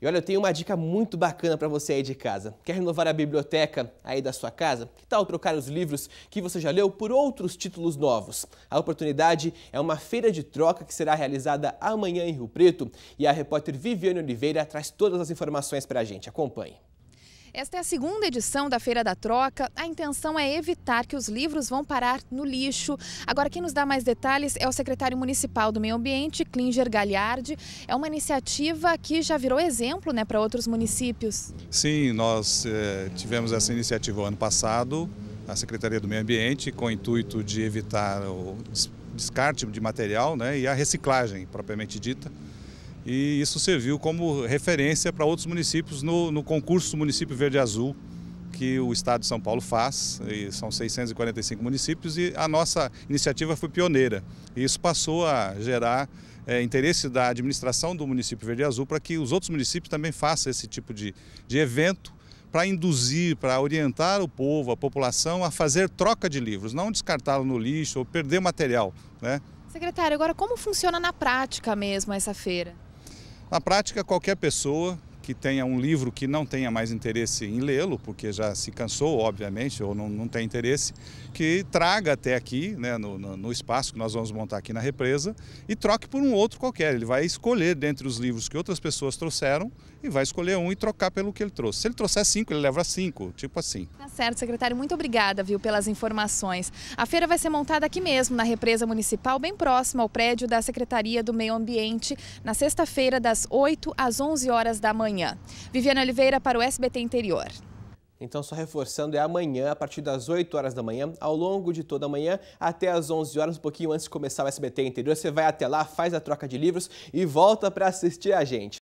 E olha, eu tenho uma dica muito bacana para você aí de casa. Quer renovar a biblioteca aí da sua casa? Que tal trocar os livros que você já leu por outros títulos novos? A oportunidade é uma feira de troca que será realizada amanhã em Rio Preto e a repórter Viviane Oliveira traz todas as informações para a gente. Acompanhe. Esta é a segunda edição da Feira da Troca. A intenção é evitar que os livros vão parar no lixo. Agora, quem nos dá mais detalhes é o secretário municipal do Meio Ambiente, Klinger Gagliardi. É uma iniciativa que já virou exemplo né, para outros municípios. Sim, nós é, tivemos essa iniciativa ano passado, a Secretaria do Meio Ambiente, com o intuito de evitar o descarte de material né, e a reciclagem propriamente dita e isso serviu como referência para outros municípios no, no concurso Município Verde Azul que o Estado de São Paulo faz, são 645 municípios, e a nossa iniciativa foi pioneira. E isso passou a gerar é, interesse da administração do município Verde Azul para que os outros municípios também façam esse tipo de, de evento para induzir, para orientar o povo, a população a fazer troca de livros, não descartá-lo no lixo ou perder material. Né? Secretário, agora como funciona na prática mesmo essa feira? Na prática, qualquer pessoa que tenha um livro que não tenha mais interesse em lê-lo, porque já se cansou, obviamente, ou não, não tem interesse, que traga até aqui, né, no, no, no, espaço que nós vamos montar aqui na represa, e troque por um outro qualquer. Ele vai escolher dentre os livros que outras pessoas trouxeram e vai escolher um e trocar pelo que ele trouxe. Se ele trouxer cinco, ele leva cinco, tipo assim. Tá certo, secretário. Muito obrigada, viu, pelas informações. A feira vai ser montada aqui mesmo, na represa municipal, bem próxima ao prédio da Secretaria do Meio Ambiente, na sexta-feira, das 8 às 11 horas da manhã amanhã. Viviana Oliveira para o SBT Interior. Então, só reforçando, é amanhã, a partir das 8 horas da manhã, ao longo de toda a manhã, até as 11 horas, um pouquinho antes de começar o SBT Interior. Você vai até lá, faz a troca de livros e volta para assistir a gente.